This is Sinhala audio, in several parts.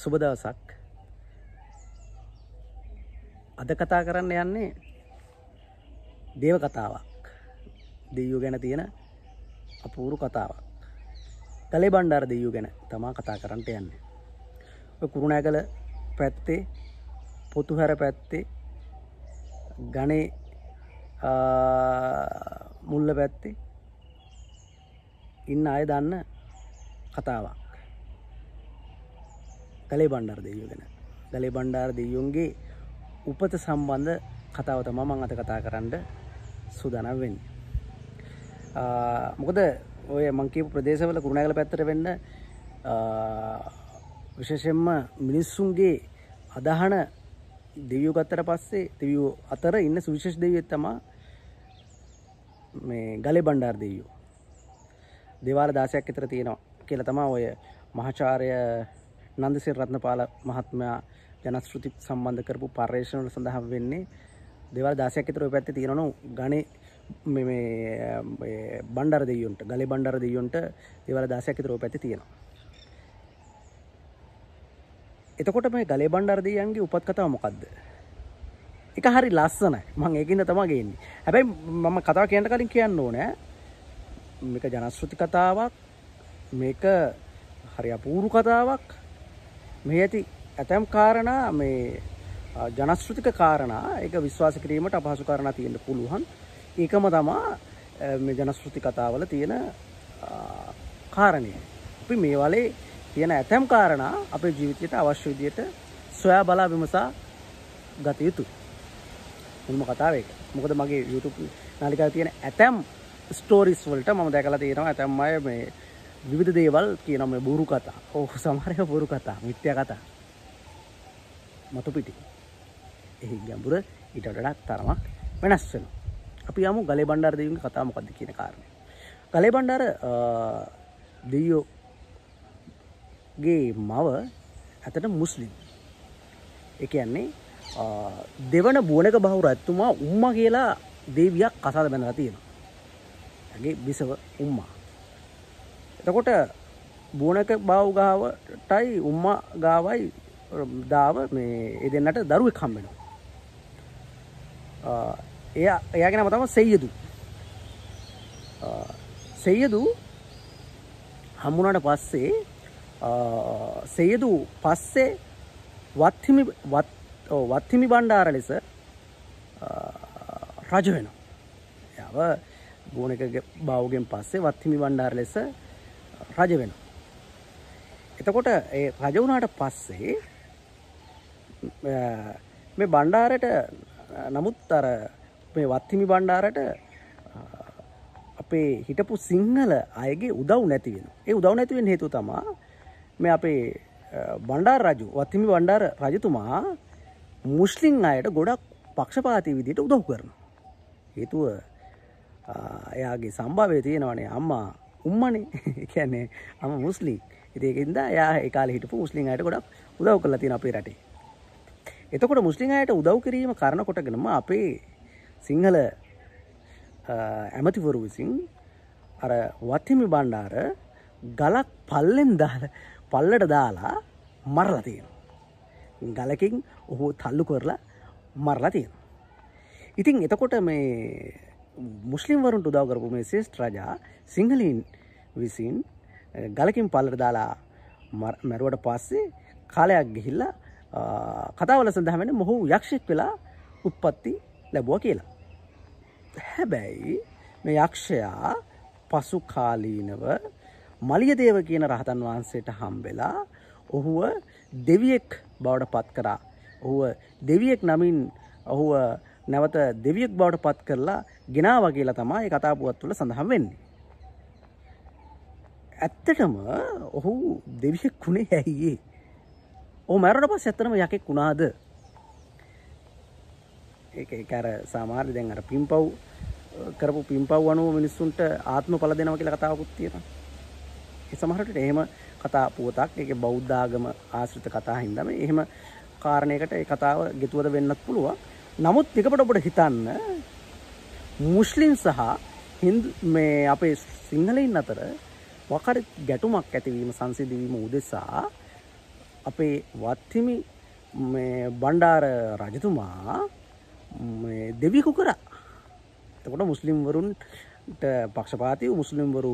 සුබ දවසක් අද කතා කරන්න යන්නේ දේව කතාවක් දෙයෝ ගැන තියෙන අපූරු කතාවක් කලේ බණ්ඩාර දෙයෝ ගැන තමා කතා කරන්නට යන්නේ කුරුණෑගල පැත්තේ පොතුහැර පැත්තේ ගනේ මුල්ල පැත්තේ ඉන්න අය දන්න කතාවක් තලේ බණ්ඩාර දෙවියෝ ගැන තලේ බණ්ඩාර දෙවියුන්ගේ උපත සම්බන්ධ කතාව තමයි මම අත කතා කරන්න සූදානම් වෙන්නේ. මොකද ඔය මං කියපු ප්‍රදේශවල කුරුණෑගල පැත්තට වෙන්න විශේෂයෙන්ම මිනිස්සුන්ගේ අදහන දෙවියෝ ගත්තට පස්සේ දෙවියෝ අතර ඉන්න සුවිශේෂ දෙවියෙක් තමයි මේ ගලේ බණ්ඩාර දෙවියෝ. දේවාල 16ක් විතර තියෙනවා කියලා තමයි ඔය මහාචාර්ය නන්දසිරි රත්නපාල මහත්මයා ජනශෘති සම්බන්ධ කරපු පර්යේෂණ වල සඳහන් වෙන්නේ 2016 ක විතර ඔය පැත්තේ තියෙනවනු ගණේ මේ බණ්ඩාර දෙයියොන්ට ගලේ බණ්ඩාර දෙයියොන්ට 2016 ක විතර ඔය පැත්තේ තියෙනවා. එතකොට මේ ගලේ බණ්ඩාර දෙයියන්ගේ උපත් කතාව මොකද්ද? එක හරි ලස්සනයි මං ඒකින්ද තමයි ගේන්නේ. හැබැයි මම කතාව කියන්න කලින් කියන්න ඕනේ මේක ජනශ්‍රුති කතාවක් මේක හරි අපූර්ව කතාවක් මේ ඇති ඇතැම් කාරණා මේ ජනස්ෘතික කාරණා එක විශ්වාස කිරීමට අපහසු කාරණා තියෙන්න පුළුවන් ඒකම තමා මේ ජනස්ෘති කතාවල තියෙන කාරණය අපි මේ වලේ තියෙන ඇතැම් කාරණා අපේ ජීවිතයට අවශ්‍ය විදියට සොයා බලා විමසා ගත යුතු මුල්ම කතාව එක මොකද මගේ YouTube නාලිකාව තියෙන ඇතැම් ස්ටෝරිස් වලට මම දැකලා තියෙනවා ඇතැම් අය මේ විවිධ දේවල් කියනම බොරු කතා ඔහු සමහරය බොරු කතා මිත්‍ය කතා මතුපිටි එහි ගැඹුර ඉටටත් තරමක් වෙනස් වෙන අපි යමු ගලේ බණ්ඩාර දෙවීම කතා මොකක්ද කියන කාරණය ගලේ බණ්ඩාර දෙයෝගේ මව ඇතට මුස්ලිම් එක යන්නේ දෙවන බුවනක බහුර ඇත්තුමා උම්ම කියලා දේවියක් කසාද බැඳලා තියෙන ඇගේ බිසව උම්මා එතකොට බුවනක බව්ගාවටයි උම්මා ගාවයි දාව මේ එ දෙන්නට දරුව කම්බෙනවා එය එයාගෙන තම සෙයදු සෙයදු හමුණට පස්සේ සෙයදු පස්සේ වත්හිමි වත්හිමි බණ්ඩාර ලෙස රජ වෙනවා යව ගෝනක බෞගෙන් පස්සේ වත්හිමි බණ්ඩාර ලෙස රජ වෙන. එතකොට රජ වුණාට පස්සේ මේ බණ්ඩාරට නමුත් අර මේ වත්හිමි බණ්ඩාරට අපේ හිටපු සිංහල අයගේ උදව් නැතිවෙන ඒ උදව් නැතිවෙන් හේතු තමා මේ අපේ බණ්ඩාර රජු වත්හිමි බණ්ඩාර රජතුමා මුස්ලිං අයට ගොඩක් පක්ෂපාති විදිට උදව් කරන. හේතුව එයාගේ සම්භාවය තියෙනවනේ අම්මා උම්මනේ කියන්නේ අම මුස්ලිම් ඉතිකින්ද යා එකකාල හිටපු මුස්ලිම් අයට ගොඩක් උදව් කරලා තියෙන අපේ රටේ. එතකොට මුස්ලිම් අයට උදව් කිරීම කරන කොටගෙනම අපේ සිංහල ඇමතිවරු විසින් අර වත්හිමි බණ්ඩාර ගලක් පල්ලෙන් දාලා පල්ලට දාලා මරලා තියෙනවා. ගලකින් ඔහු තල්ලු කරලා මරලා තියෙනවා. ඉතින් එතකොට මේ මුස්ලිම්වරුන්ට උදාවකරපු මේ ශේෂ්ට රජා සිංහලින් විසින් ගලකින් පල්ලට දාලා මැරුවට පස්සේ කාලයක් ගිහිල්ල කතාවල සඳහමෙන මොහු යක්ෂෙක් වෙලා උත්පත්ති ලැබුව කියලා. හැබැයි මේ යක්ෂයා පසු කාලීනව මලියදේව කියන රහතන් වහන්සේට හම්බෙලා ඔහුව දෙවියෙක් බවට පත් කරා. ඔහුව දෙවියෙක් නමින් ඔහුව නැවත දෙවියෙක් බවට පත් කරලා ගෙනාවා කියලා තමයි මේ කතාපුවත් තුළ සඳහන් වෙන්නේ. ඇත්තටම ඔහු දෙවියෙක් වුණේ ඇයි ඒ? ඔහු මැරුණට පස්සේ ඇත්තටම යකෙක් වුණාද? ඒක ඒක අර සාමාන්‍ය දැන් අර පිම්පව් කරපු පිම්පව් අනුව මිනිස්සුන්ට ආත්ම පල දෙනවා කියලා කතාවකුත් තියෙනවා. ඒ සමහරට එහෙම කතා පුවතක් ඒක බෞද්ධ ආගම ආශ්‍රිත කතා හින්දා මේ එහෙම කාරණයකට ඒ කතාව ගෙතුවද වෙන්නත් පුළුවන්. නමුත් එකපට ඔබට හිතන්න මුස්ලිම් සහ හිදු මේ අපේ සිංහලයින් අතර වකර ගැටුමක් ඇතිවීම සංසිදවීම උදෙසා අපේ වත්හිමි බණ්ඩාර රජතුමා දෙවිකු කරා එතකොට මුස්ලිම්වරුන්ට පක්ෂපාතිය මුස්ලිම්වරු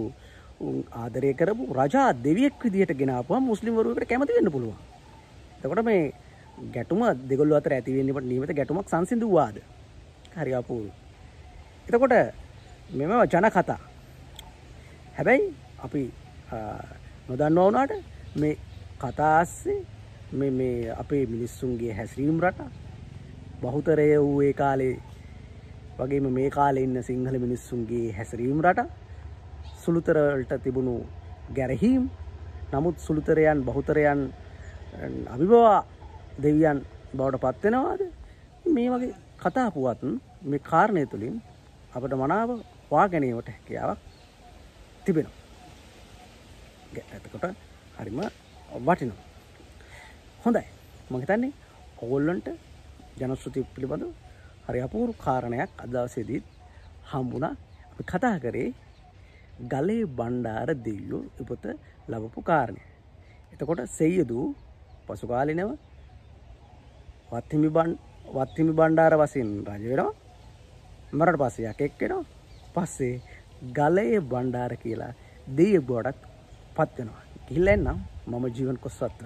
ආදරය කරපු රජා දෙවියෙක් විදිහට ගෙනාපුවා මුස්ලිම්වරුවකට කැමති වෙන්න පුළුවන්. එතකොට මේ ගැටුම දෙගොල්ල අතර ඇතිවෙන්නට නීමත ගැටුමක් සංසිදුවාද හරි අපූරු එතකොට මෙම ජන කතා හැබැයි අපි නොදන්නවා වුණාට මේ කතාස්සේ මේ අපේ මිනිස්සුන්ගේ හැසිරීම් රට බහුතරය වූ ඒ කාලේ වගේම මේ කාලෙ ඉන්න සිංහල මිනිස්සුන්ගේ හැසිරීම් රට සුළුතරවලට තිබුණු ගැරහීම් නමුත් සුළුතරයන් බහුතරයන් අභිබවා දෙවියන් බවට පත්වෙනවාද මේ වගේ කතා පුවත්න් මේ කාරණය තුළින් අපට මනාව වාගැනීමට හැකියාවක් තිබෙනවා. ඇතකොට හරිම වටිනවා. හොඳයි මහිතන්නේ ඔගොල්ලන්ට ජනස්ෘති පිළිබඳ හරි අපූරු කාරණයක් අදවසේදීත් හම්බුණා අපි කතා කරේ ගලේ බණ්ඩාර දෙවියෝ උපත ලබපු කාරණය. එතකොට සෙයදූ පසුකාලිනව වත්හිමි බන් වත්හිමි බණ්ඩාර වසින් රජ වෙනවා. මරට පස්සේ යකෙක් වෙනවා. පස්සේ ගලයේ බණ්ඩාර කියලා දෙවියෙකුටත් පත් වෙනවා. ගිහිල්ලා එන්නම් මම ජීවන් කොස්සත්තු.